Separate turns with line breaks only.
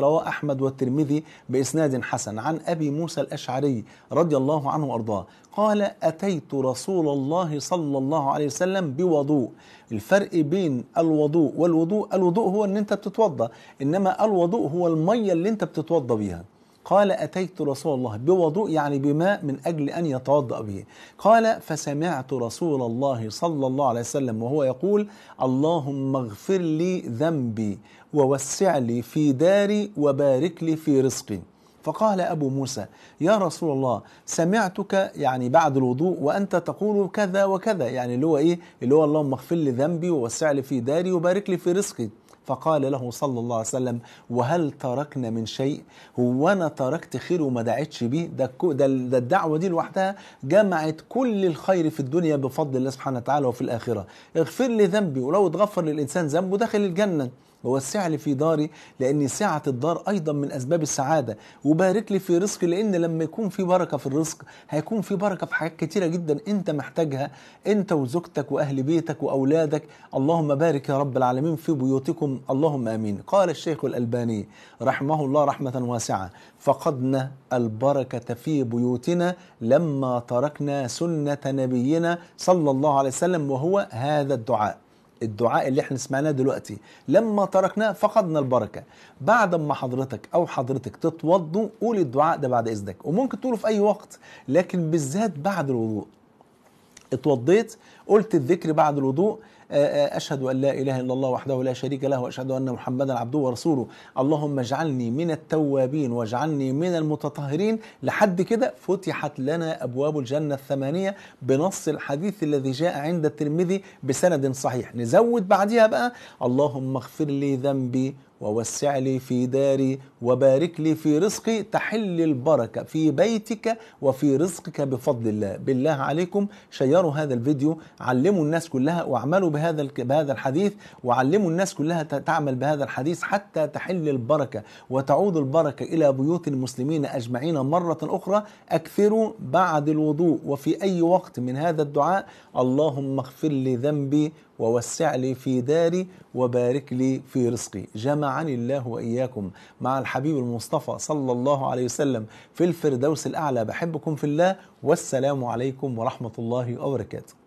رواه أحمد والترمذي بإسناد حسن عن أبي موسى الأشعري رضي الله عنه وأرضاه قال أتيت رسول الله صلى الله عليه وسلم بوضوء الفرق بين الوضوء والوضوء الوضوء هو أن أنت بتتوضأ إنما الوضوء هو المية اللي أنت بتتوضأ بيها قال أتيت رسول الله بوضوء يعني بماء من أجل أن يتوضأ به قال فسمعت رسول الله صلى الله عليه وسلم وهو يقول اللهم اغفر لي ذنبي ووسع لي في داري وبارك لي في رزقي فقال أبو موسى يا رسول الله سمعتك يعني بعد الوضوء وأنت تقول كذا وكذا يعني اللي هو إيه اللي هو اللهم اغفر لي ذنبي ووسع لي في داري وبارك لي في رزقي فقال له صلى الله عليه وسلم وهل تركنا من شيء هو أنا تركت خير وما دعيتش بيه ده, ده, ده الدعوة دي لوحدها جمعت كل الخير في الدنيا بفضل الله سبحانه وتعالى وفي الآخرة اغفر لي ذنبي ولو اتغفر للإنسان ذنبه دخل الجنة ووسع لي في داري لأن سعة الدار أيضا من أسباب السعادة وبارك لي في رزقي لأن لما يكون في بركة في الرزق هيكون في بركة في حاجات كتيرة جدا أنت محتاجها أنت وزوجتك وأهل بيتك وأولادك اللهم بارك يا رب العالمين في بيوتكم اللهم آمين قال الشيخ الألباني رحمه الله رحمة واسعة فقدنا البركة في بيوتنا لما تركنا سنة نبينا صلى الله عليه وسلم وهو هذا الدعاء الدعاء اللي احنا سمعناه دلوقتي لما تركناه فقدنا البركه بعد ما حضرتك او حضرتك تتوضوا قول الدعاء ده بعد اذنك وممكن تقوله في اي وقت لكن بالذات بعد الوضوء اتوضيت قلت الذكر بعد الوضوء آه، آه، أشهد أن لا إله إلا الله وحده لا شريك له وأشهد أن محمدا عبده ورسوله اللهم اجعلني من التوابين واجعلني من المتطهرين لحد كده فتحت لنا أبواب الجنة الثمانية بنص الحديث الذي جاء عند الترمذي بسند صحيح نزود بعدها بقى اللهم اغفر لي ذنبي ووسع لي في داري وبارك لي في رزقي تحل البركة في بيتك وفي رزقك بفضل الله بالله عليكم شيروا هذا الفيديو علموا الناس كلها واعملوا بهذا بهذا الحديث وعلموا الناس كلها تعمل بهذا الحديث حتى تحل البركة وتعود البركة إلى بيوت المسلمين أجمعين مرة أخرى أكثروا بعد الوضوء وفي أي وقت من هذا الدعاء اللهم اغفر لي ذنبي ووسع لي في داري وبارك لي في رزقي جمع جمعني الله وإياكم مع الحبيب المصطفى صلى الله عليه وسلم في الفردوس الأعلى بحبكم في الله والسلام عليكم ورحمة الله وبركاته